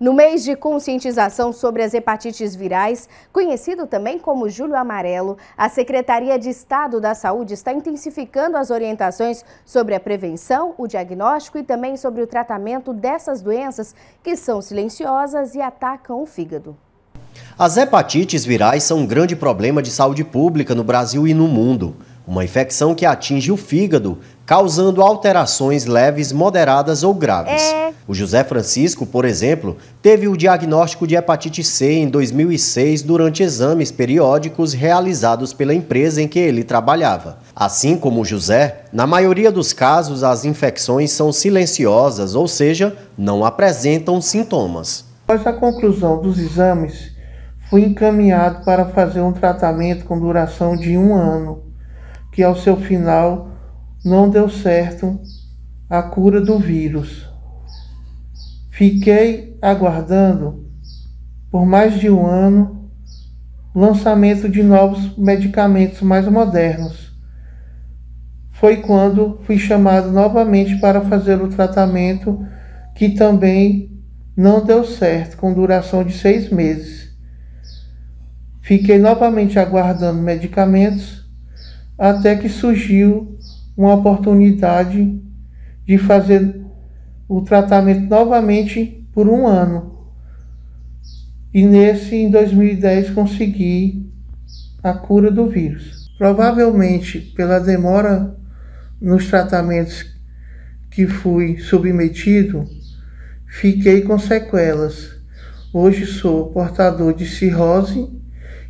No mês de conscientização sobre as hepatites virais, conhecido também como Julho Amarelo, a Secretaria de Estado da Saúde está intensificando as orientações sobre a prevenção, o diagnóstico e também sobre o tratamento dessas doenças que são silenciosas e atacam o fígado. As hepatites virais são um grande problema de saúde pública no Brasil e no mundo. Uma infecção que atinge o fígado, causando alterações leves, moderadas ou graves. É... O José Francisco, por exemplo, teve o diagnóstico de hepatite C em 2006 durante exames periódicos realizados pela empresa em que ele trabalhava. Assim como o José, na maioria dos casos as infecções são silenciosas, ou seja, não apresentam sintomas. Após a conclusão dos exames, fui encaminhado para fazer um tratamento com duração de um ano, que ao seu final não deu certo a cura do vírus. Fiquei aguardando por mais de um ano o lançamento de novos medicamentos mais modernos. Foi quando fui chamado novamente para fazer o tratamento, que também não deu certo, com duração de seis meses. Fiquei novamente aguardando medicamentos até que surgiu uma oportunidade de fazer o tratamento novamente por um ano. E nesse, em 2010, consegui a cura do vírus. Provavelmente pela demora nos tratamentos que fui submetido, fiquei com sequelas. Hoje sou portador de cirrose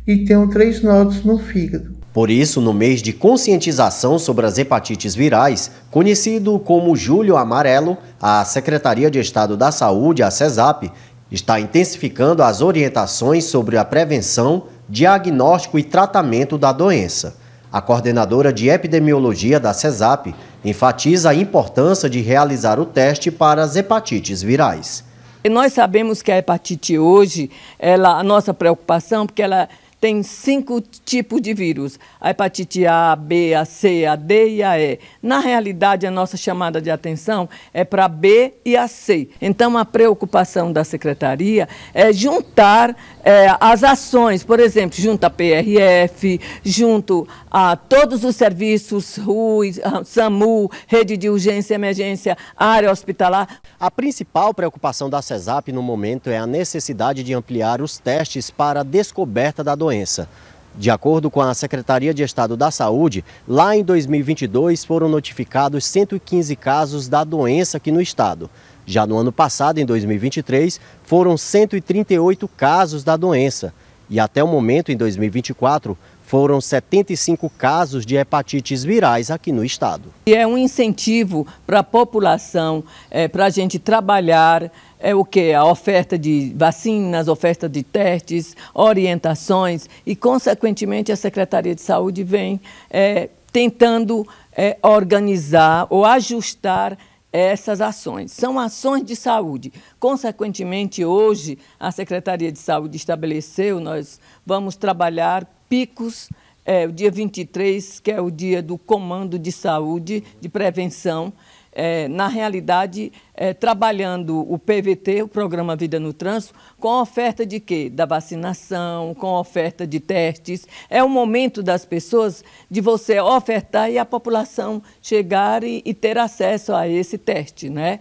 e tenho três nódulos no fígado. Por isso, no mês de conscientização sobre as hepatites virais, conhecido como Julho Amarelo, a Secretaria de Estado da Saúde, a CESAP, está intensificando as orientações sobre a prevenção, diagnóstico e tratamento da doença. A coordenadora de epidemiologia da CESAP enfatiza a importância de realizar o teste para as hepatites virais. Nós sabemos que a hepatite hoje, ela, a nossa preocupação, porque ela tem cinco tipos de vírus: a hepatite A, a B, a C, a D e a E. Na realidade, a nossa chamada de atenção é para B e a C. Então, a preocupação da secretaria é juntar é, as ações, por exemplo, junto à PRF, junto a todos os serviços, RUI, SAMU, rede de urgência, e emergência, área hospitalar. A principal preocupação da CESAP no momento é a necessidade de ampliar os testes para a descoberta da doença doença. De acordo com a Secretaria de Estado da Saúde, lá em 2022 foram notificados 115 casos da doença aqui no estado. Já no ano passado, em 2023, foram 138 casos da doença. E até o momento, em 2024, foram 75 casos de hepatites virais aqui no estado. E é um incentivo para a população, é, para a gente trabalhar, é o que? A oferta de vacinas, oferta de testes, orientações e, consequentemente, a Secretaria de Saúde vem é, tentando é, organizar ou ajustar essas ações. São ações de saúde. Consequentemente, hoje, a Secretaria de Saúde estabeleceu, nós vamos trabalhar picos, é, o dia 23, que é o dia do Comando de Saúde, de Prevenção, é, na realidade, é, trabalhando o PVT, o Programa Vida no Trânsito, com oferta de quê? Da vacinação, com oferta de testes. É o momento das pessoas de você ofertar e a população chegar e, e ter acesso a esse teste, né?